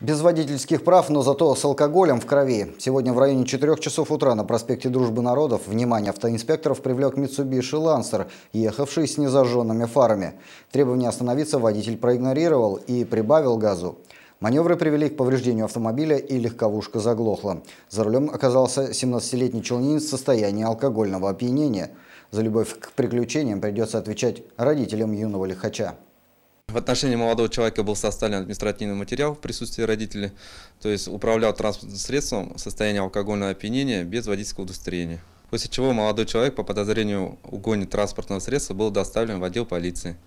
Без водительских прав, но зато с алкоголем в крови. Сегодня в районе 4 часов утра на проспекте Дружбы народов внимание автоинспекторов привлек Mitsubishi Lancer, ехавший с незажженными фарами. Требование остановиться водитель проигнорировал и прибавил газу. Маневры привели к повреждению автомобиля и легковушка заглохла. За рулем оказался 17-летний челнинец в состоянии алкогольного опьянения. За любовь к приключениям придется отвечать родителям юного лихача. В отношении молодого человека был составлен административный материал в присутствии родителей, то есть управлял транспортным средством в состоянии алкогольного опьянения без водительского удостоверения. После чего молодой человек по подозрению угоне транспортного средства был доставлен в отдел полиции.